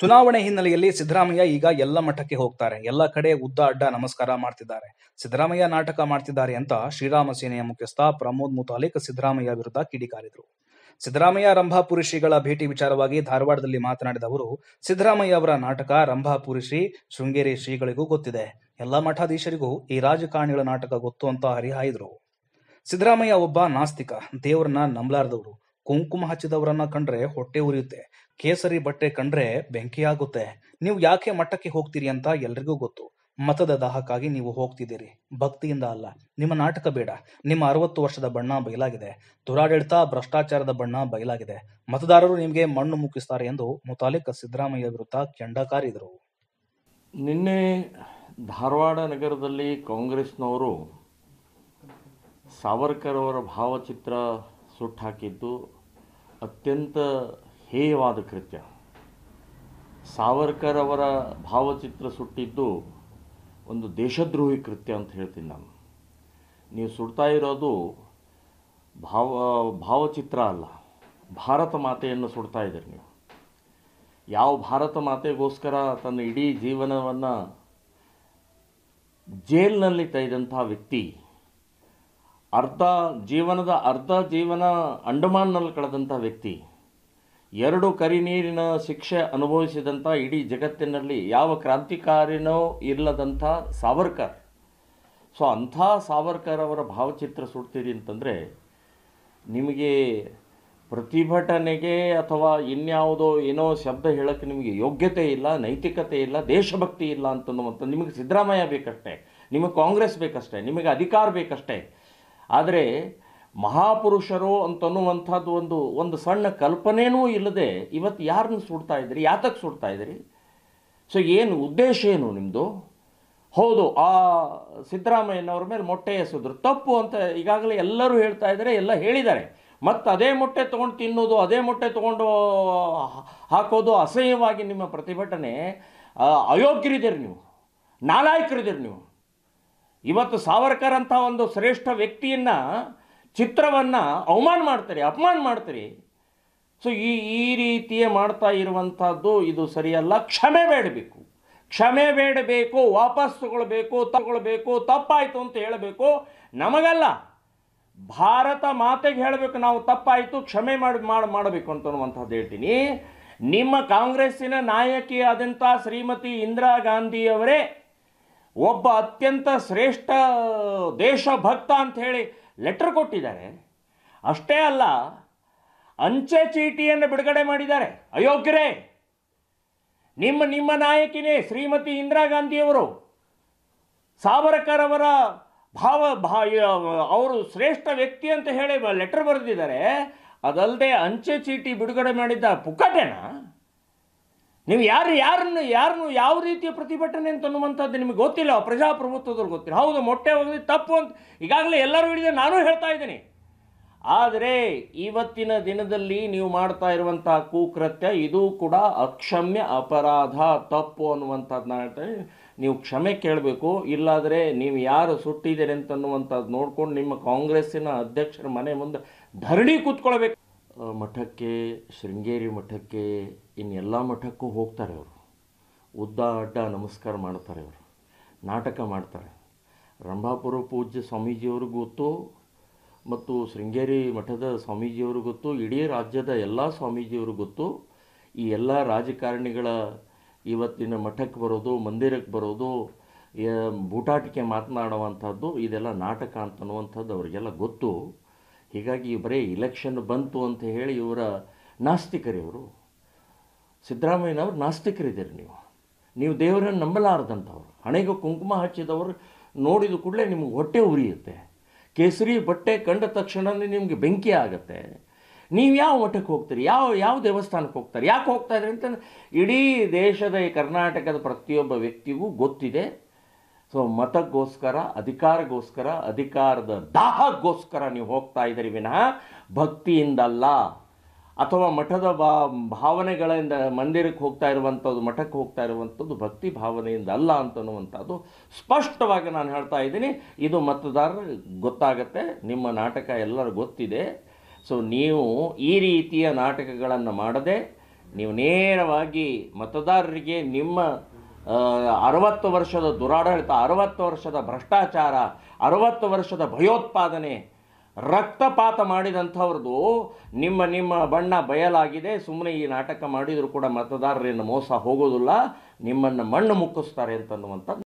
ಚುನಾವಣೆ ಹಿನ್ನೆಲೆಯಲ್ಲಿ ಸಿದ್ದರಾಮಯ್ಯ ಈಗ ಎಲ್ಲ ಮಠಕ್ಕೆ ಹೋಗ್ತಾರೆ ಎಲ್ಲ ಕಡೆ ಉದ್ದ ಅಡ್ಡ ನಮಸ್ಕಾರ ಮಾಡ್ತಿದ್ದಾರೆ ಸಿದ್ದರಾಮಯ್ಯ ನಾಟಕ ಮಾಡ್ತಿದ್ದಾರೆ ಅಂತ ಶ್ರೀರಾಮ ಸೇನೆಯ ಮುಖ್ಯಸ್ಥ ಪ್ರಮೋದ್ ಮುತಾಲಿಕ್ ಸಿದ್ದರಾಮಯ್ಯ ವಿರುದ್ಧ ಕಿಡಿಕಾರಿದರು ಸಿದ್ದರಾಮಯ್ಯ ರಂಭಾಪುರಿ ಶ್ರೀಗಳ ಭೇಟಿ ವಿಚಾರವಾಗಿ ಧಾರವಾಡದಲ್ಲಿ ಮಾತನಾಡಿದ ಅವರು ಸಿದ್ದರಾಮಯ್ಯ ಅವರ ನಾಟಕ ರಂಭಾಪುರಿ ಶ್ರೀ ಶೃಂಗೇರಿ ಶ್ರೀಗಳಿಗೂ ಗೊತ್ತಿದೆ ಎಲ್ಲ ಮಠಾಧೀಶರಿಗೂ ಈ ರಾಜಕಾರಣಿಗಳ ನಾಟಕ ಗೊತ್ತು ಅಂತ ಹರಿಹಾಯಿದ್ರು ಸಿದ್ದರಾಮಯ್ಯ ಒಬ್ಬ ನಾಸ್ತಿಕ ದೇವರನ್ನ ನಂಬಲಾರದವರು ಕುಂಕುಮ ಹಚ್ಚಿದವರನ್ನ ಕಂಡ್ರೆ ಹೊಟ್ಟೆ ಉರಿಯುತ್ತೆ ಕೇಸರಿ ಬಟ್ಟೆ ಕಂಡ್ರೆ ಬೆಂಕಿಯಾಗುತ್ತೆ ನೀವು ಯಾಕೆ ಮಟ್ಟಕ್ಕೆ ಹೋಗ್ತೀರಿ ಅಂತ ಎಲ್ರಿಗೂ ಗೊತ್ತು ಮತದ ದಾಹಕ್ಕಾಗಿ ನೀವು ಹೋಗ್ತಿದ್ದೀರಿ ಭಕ್ತಿಯಿಂದ ಅಲ್ಲ ನಿಮ್ಮ ನಾಟಕ ಬೇಡ ನಿಮ್ಮ ಅರವತ್ತು ವರ್ಷದ ಬಣ್ಣ ಬಯಲಾಗಿದೆ ದುರಾಡಳಿತ ಭ್ರಷ್ಟಾಚಾರದ ಬಣ್ಣ ಬಯಲಾಗಿದೆ ಮತದಾರರು ನಿಮಗೆ ಮಣ್ಣು ಮುಕ್ಕಿಸ್ತಾರೆ ಎಂದು ಮುತಾಲಿಕ್ ಸಿದ್ದರಾಮಯ್ಯ ವಿರುದ್ಧ ಕೆಂಡಕಾರಿದರು ನಿನ್ನೆ ಧಾರವಾಡ ನಗರದಲ್ಲಿ ಕಾಂಗ್ರೆಸ್ನವರು ಸಾವರ್ಕರ್ ಅವರ ಭಾವಚಿತ್ರ ಸುಟ್ಟು ಹಾಕಿದ್ದು ಅತ್ಯಂತ ಹೇಯವಾದ ಕೃತ್ಯ ಸಾವರ್ಕರ್ ಅವರ ಭಾವಚಿತ್ರ ಸುಟ್ಟಿದ್ದು ಒಂದು ದೇಶದ್ರೋಹಿ ಕೃತ್ಯ ಅಂತ ಹೇಳ್ತೀನಿ ನಾನು ನೀವು ಸುಡ್ತಾ ಇರೋದು ಭಾವ ಭಾವಚಿತ್ರ ಅಲ್ಲ ಭಾರತ ಮಾತೆಯನ್ನು ಸುಡ್ತಾ ಇದ್ದೀರಿ ನೀವು ಯಾವ ಭಾರತ ಮಾತೆಗೋಸ್ಕರ ತನ್ನ ಇಡೀ ಜೀವನವನ್ನು ಜೇಲ್ನಲ್ಲಿ ತೆಗೆದಂಥ ವ್ಯಕ್ತಿ ಅರ್ಧ ಜೀವನದ ಅರ್ಧ ಜೀವನ ಅಂಡಮಾನ್ನಲ್ಲಿ ಕಳೆದಂಥ ವ್ಯಕ್ತಿ ಎರಡು ಕರಿನೀರಿನ ಶಿಕ್ಷೆ ಅನುಭವಿಸಿದಂಥ ಇಡೀ ಜಗತ್ತಿನಲ್ಲಿ ಯಾವ ಕ್ರಾಂತಿಕಾರಿನೋ ಇಲ್ಲದಂಥ ಸಾವರ್ಕರ್ ಸೊ ಅಂಥ ಸಾವರ್ಕರ್ ಅವರ ಭಾವಚಿತ್ರ ಸುಡ್ತೀರಿ ಅಂತಂದರೆ ನಿಮಗೆ ಪ್ರತಿಭಟನೆಗೆ ಅಥವಾ ಇನ್ಯಾವುದೋ ಏನೋ ಶಬ್ದ ಹೇಳೋಕ್ಕೆ ನಿಮಗೆ ಯೋಗ್ಯತೆ ಇಲ್ಲ ನೈತಿಕತೆ ಇಲ್ಲ ದೇಶಭಕ್ತಿ ಇಲ್ಲ ಅಂತನ್ನುವಂಥ ನಿಮಗೆ ಸಿದ್ದರಾಮಯ್ಯ ಬೇಕಷ್ಟೇ ನಿಮಗೆ ಕಾಂಗ್ರೆಸ್ ಬೇಕಷ್ಟೇ ನಿಮಗೆ ಅಧಿಕಾರ ಬೇಕಷ್ಟೇ ಆದರೆ ಮಹಾಪುರುಷರು ಅಂತನ್ನುವಂಥದ್ದು ಒಂದು ಒಂದು ಸಣ್ಣ ಕಲ್ಪನೆಯೂ ಇಲ್ಲದೆ ಇವತ್ತು ಯಾರನ್ನ ಸುಡ್ತಾ ಇದ್ದೀರಿ ಯಾತಕ್ಕೆ ಸುಡ್ತಾ ಸೊ ಏನು ಉದ್ದೇಶ ಏನು ನಿಮ್ಮದು ಹೌದು ಆ ಸಿದ್ದರಾಮಯ್ಯನವ್ರ ಮೇಲೆ ಮೊಟ್ಟೆ ಎಸೆದ್ರು ತಪ್ಪು ಅಂತ ಈಗಾಗಲೇ ಎಲ್ಲರೂ ಹೇಳ್ತಾ ಇದ್ದಾರೆ ಎಲ್ಲ ಹೇಳಿದ್ದಾರೆ ಮತ್ತು ಅದೇ ಮೊಟ್ಟೆ ತೊಗೊಂಡು ತಿನ್ನೋದು ಅದೇ ಮೊಟ್ಟೆ ತೊಗೊಂಡು ಹಾಕೋದು ಅಸಹ್ಯವಾಗಿ ನಿಮ್ಮ ಪ್ರತಿಭಟನೆ ಅಯೋಗ್ಯರಿದ್ದೀರಿ ನೀವು ನಾಲಾಯಕರಿದ್ದೀರಿ ನೀವು ಇವತ್ತು ಸಾವರ್ಕರ್ ಅಂತ ಒಂದು ಶ್ರೇಷ್ಠ ವ್ಯಕ್ತಿಯನ್ನು ಚಿತ್ರವನ್ನು ಅವಮಾನ ಮಾಡ್ತಾರೆ ಅಪಮಾನ ಮಾಡ್ತಾರೆ ಸೊ ಈ ಈ ರೀತಿಯೇ ಮಾಡ್ತಾ ಇರುವಂಥದ್ದು ಇದು ಸರಿಯಲ್ಲ ಕ್ಷಮೆ ಬೇಡಬೇಕು ಕ್ಷಮೆ ಬೇಡಬೇಕು ವಾಪಸ್ ತಗೊಳ್ಬೇಕು ತಗೊಳ್ಬೇಕು ತಪ್ಪಾಯಿತು ಅಂತ ಹೇಳಬೇಕು ನಮಗಲ್ಲ ಭಾರತ ಮಾತೆಗೆ ಹೇಳಬೇಕು ನಾವು ತಪ್ಪಾಯಿತು ಕ್ಷಮೆ ಮಾಡಿ ಮಾಡಿ ಮಾಡಬೇಕು ಅಂತ ಅನ್ನುವಂಥದ್ದು ಹೇಳ್ತೀನಿ ನಿಮ್ಮ ಕಾಂಗ್ರೆಸ್ಸಿನ ನಾಯಕಿಯಾದಂಥ ಶ್ರೀಮತಿ ಇಂದಿರಾ ಗಾಂಧಿಯವರೇ ಒಬ್ಬ ಅತ್ಯಂತ ಶ್ರೇಷ್ಠ ದೇಶಭಕ್ತ ಅಂತ ಹೇಳಿ ಲೆಟರ್ ಕೊಟ್ಟಿದ್ದಾರೆ ಅಷ್ಟೇ ಅಲ್ಲ ಅಂಚೆ ಚೀಟಿಯನ್ನು ಬಿಡುಗಡೆ ಮಾಡಿದ್ದಾರೆ ಅಯೋಗ್ಯರೇ ನಿಮ್ಮ ನಿಮ್ಮ ನಾಯಕಿನೇ ಶ್ರೀಮತಿ ಇಂದಿರಾ ಗಾಂಧಿಯವರು ಸಾವರ್ಕರ್ ಅವರ ಭಾವ ಭಾ ಅವರು ಶ್ರೇಷ್ಠ ವ್ಯಕ್ತಿ ಅಂತ ಹೇಳಿ ಲೆಟರ್ ಬರೆದಿದ್ದಾರೆ ಅದಲ್ಲದೆ ಅಂಚೆ ಚೀಟಿ ಬಿಡುಗಡೆ ಮಾಡಿದ್ದ ಪುಕ್ಕಟೆನಾ ನೀವು ಯಾರು ಯಾರನ್ನು ಯಾರನ್ನು ಯಾವ ರೀತಿಯ ಪ್ರತಿಭಟನೆ ಅಂತ ಅನ್ನುವಂಥದ್ದು ನಿಮಗೆ ಗೊತ್ತಿಲ್ಲ ಪ್ರಜಾಪ್ರಭುತ್ವದಲ್ಲಿ ಗೊತ್ತಿಲ್ಲ ಹೌದು ಮೊಟ್ಟೆ ಹೋಗಿದೆ ತಪ್ಪು ಅಂತ ಈಗಾಗಲೇ ಎಲ್ಲರೂ ಹಿಡಿದ ನಾನು ಹೇಳ್ತಾ ಇದ್ದೀನಿ ಆದರೆ ಇವತ್ತಿನ ದಿನದಲ್ಲಿ ನೀವು ಮಾಡ್ತಾ ಇರುವಂತಹ ಕುಕೃತ್ಯ ಇದು ಕೂಡ ಅಕ್ಷಮ್ಯ ಅಪರಾಧ ತಪ್ಪು ಅನ್ನುವಂಥದ್ದು ನಾನು ಹೇಳ್ತೇನೆ ನೀವು ಕ್ಷಮೆ ಕೇಳಬೇಕು ಇಲ್ಲಾದರೆ ನೀವು ಯಾರು ಸುಟ್ಟಿದ್ದೀರಿ ಅಂತನ್ನುವಂಥದ್ದು ನೋಡ್ಕೊಂಡು ನಿಮ್ಮ ಕಾಂಗ್ರೆಸ್ಸಿನ ಅಧ್ಯಕ್ಷರ ಮನೆ ಮುಂದೆ ಧರಣಿ ಕೂತ್ಕೊಳ್ಬೇಕು ಮಠಕ್ಕೆ ಶೃಂಗೇರಿ ಮಠಕ್ಕೆ ಎಲ್ಲ ಮಠಕ್ಕೂ ಹೋಗ್ತಾರೆ ಅವರು ಉದ್ದ ಅಡ್ಡ ನಮಸ್ಕಾರ ಮಾಡ್ತಾರೆ ಅವರು ನಾಟಕ ಮಾಡ್ತಾರೆ ರಂಭಾಪುರ ಪೂಜ್ಯ ಸ್ವಾಮೀಜಿಯವ್ರಿಗೂ ಗೊತ್ತು ಮತ್ತು ಶೃಂಗೇರಿ ಮಠದ ಸ್ವಾಮೀಜಿಯವ್ರಿಗೆ ಗೊತ್ತು ಇಡೀ ರಾಜ್ಯದ ಎಲ್ಲ ಸ್ವಾಮೀಜಿಯವ್ರಿಗೂ ಗೊತ್ತು ಈ ಎಲ್ಲ ರಾಜಕಾರಣಿಗಳ ಇವತ್ತಿನ ಮಠಕ್ಕೆ ಬರೋದು ಮಂದಿರಕ್ಕೆ ಬರೋದು ಬೂಟಾಟಿಕೆ ಮಾತನಾಡುವಂಥದ್ದು ಇದೆಲ್ಲ ನಾಟಕ ಅಂತನ್ನುವಂಥದ್ದು ಅವರಿಗೆಲ್ಲ ಗೊತ್ತು ಹೀಗಾಗಿ ಬರೀ ಇಲೆಕ್ಷನ್ ಬಂತು ಅಂತ ಹೇಳಿ ಇವರ ನಾಸ್ತಿಕರಿವರು ಸಿದ್ದರಾಮಯ್ಯನವರು ನಾಸ್ತಿಕರಿದ್ದೀರಿ ನೀವು ನೀವು ದೇವರನ್ನು ನಂಬಲಾರ್ದಂಥವ್ರು ಹಣೆಗೆ ಕುಂಕುಮ ಹಚ್ಚಿದವರು ನೋಡಿದ ಕೂಡಲೇ ನಿಮಗೆ ಹೊಟ್ಟೆ ಉರಿಯುತ್ತೆ ಕೇಸರಿ ಬಟ್ಟೆ ಕಂಡ ತಕ್ಷಣವೇ ನಿಮಗೆ ಬೆಂಕಿ ಆಗುತ್ತೆ ನೀವು ಯಾವ ಮಠಕ್ಕೆ ಹೋಗ್ತೀರಿ ಯಾವ ಯಾವ ದೇವಸ್ಥಾನಕ್ಕೆ ಹೋಗ್ತಾರೆ ಯಾಕೆ ಹೋಗ್ತಾ ಇದ್ರಿ ಅಂತ ಇಡೀ ದೇಶದ ಈ ಕರ್ನಾಟಕದ ಪ್ರತಿಯೊಬ್ಬ ವ್ಯಕ್ತಿಗೂ ಗೊತ್ತಿದೆ ಸೊ ಮತಕ್ಕೋಸ್ಕರ ಅಧಿಕಾರಗೋಸ್ಕರ ಅಧಿಕಾರದ ದಾಹಕ್ಕೋಸ್ಕರ ನೀವು ಹೋಗ್ತಾ ಇದ್ದೀರಿ ವಿನಃ ಭಕ್ತಿಯಿಂದಲ್ಲ ಅಥವಾ ಮಠದ ಭಾ ಭಾವನೆಗಳಿಂದ ಮಂದಿರಕ್ಕೆ ಹೋಗ್ತಾ ಇರುವಂಥದ್ದು ಮಠಕ್ಕೆ ಹೋಗ್ತಾ ಇರುವಂಥದ್ದು ಭಕ್ತಿ ಭಾವನೆಯಿಂದ ಅಲ್ಲ ಅಂತನ್ನುವಂಥದ್ದು ಸ್ಪಷ್ಟವಾಗಿ ನಾನು ಹೇಳ್ತಾ ಇದ್ದೀನಿ ಇದು ಮತದಾರರು ಗೊತ್ತಾಗತ್ತೆ ನಿಮ್ಮ ನಾಟಕ ಎಲ್ಲರೂ ಗೊತ್ತಿದೆ ಸೊ ನೀವು ಈ ರೀತಿಯ ನಾಟಕಗಳನ್ನು ಮಾಡದೆ ನೀವು ನೇರವಾಗಿ ಮತದಾರರಿಗೆ ನಿಮ್ಮ ಅರವತ್ತು ವರ್ಷದ ದುರಾಡಳಿತ ಅರವತ್ತು ವರ್ಷದ ಭ್ರಷ್ಟಾಚಾರ ಅರವತ್ತು ವರ್ಷದ ಭಯೋತ್ಪಾದನೆ ರಕ್ತಪಾತ ಮಾಡಿದಂಥವ್ರದ್ದು ನಿಮ್ಮ ನಿಮ್ಮ ಬಣ್ಣ ಬಯಲಾಗಿದೆ ಸುಮ್ಮನೆ ಈ ನಾಟಕ ಮಾಡಿದರೂ ಕೂಡ ಮತದಾರರಿಂದ ಮೋಸ ಹೋಗೋದಿಲ್ಲ ನಿಮ್ಮನ್ನು ಮಣ್ಣು ಮುಕ್ಕಿಸ್ತಾರೆ ಅಂತನ್ನುವಂಥದ್ದು